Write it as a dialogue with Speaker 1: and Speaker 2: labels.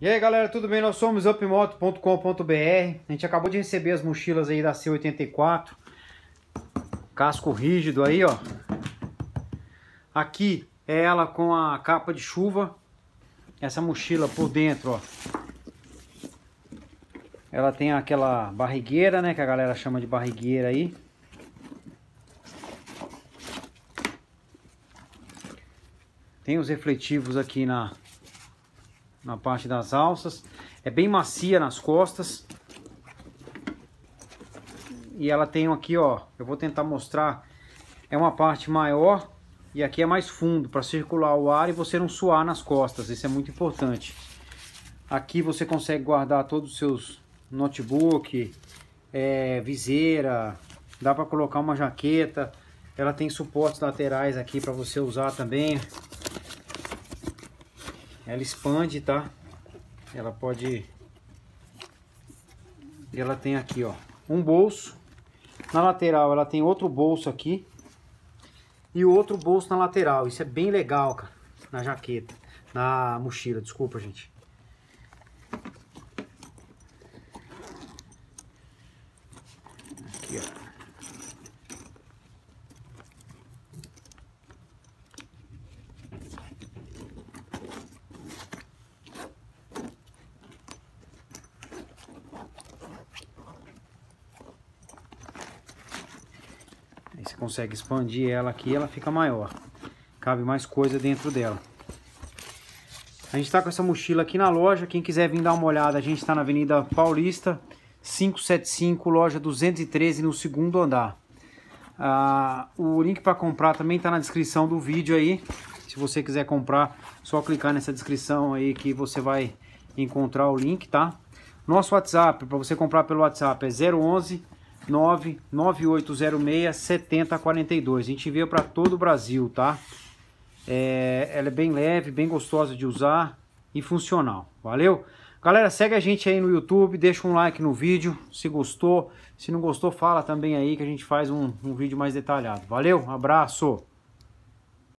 Speaker 1: E aí galera, tudo bem? Nós somos upmoto.com.br. A gente acabou de receber as mochilas aí da C84. Casco rígido aí, ó. Aqui é ela com a capa de chuva. Essa mochila por dentro, ó. Ela tem aquela barrigueira, né? Que a galera chama de barrigueira aí. Tem os refletivos aqui na, na parte das alças. É bem macia nas costas. E ela tem aqui, ó, eu vou tentar mostrar, é uma parte maior e aqui é mais fundo para circular o ar e você não suar nas costas, isso é muito importante. Aqui você consegue guardar todos os seus notebook, é, viseira, dá para colocar uma jaqueta, ela tem suportes laterais aqui para você usar também, ela expande, tá? Ela pode... ela tem aqui, ó, um bolso. Na lateral ela tem outro bolso aqui. E outro bolso na lateral. Isso é bem legal, cara, na jaqueta. Na mochila, desculpa, gente. Aí você consegue expandir ela aqui ela fica maior. Cabe mais coisa dentro dela. A gente está com essa mochila aqui na loja. Quem quiser vir dar uma olhada, a gente está na Avenida Paulista, 575, loja 213, no segundo andar. Ah, o link para comprar também está na descrição do vídeo aí. Se você quiser comprar, só clicar nessa descrição aí que você vai encontrar o link, tá? Nosso WhatsApp, para você comprar pelo WhatsApp, é 011 99806 7042. A gente envia para todo o Brasil, tá? É, ela é bem leve, bem gostosa de usar e funcional. Valeu? Galera, segue a gente aí no YouTube, deixa um like no vídeo, se gostou. Se não gostou, fala também aí que a gente faz um, um vídeo mais detalhado. Valeu, abraço!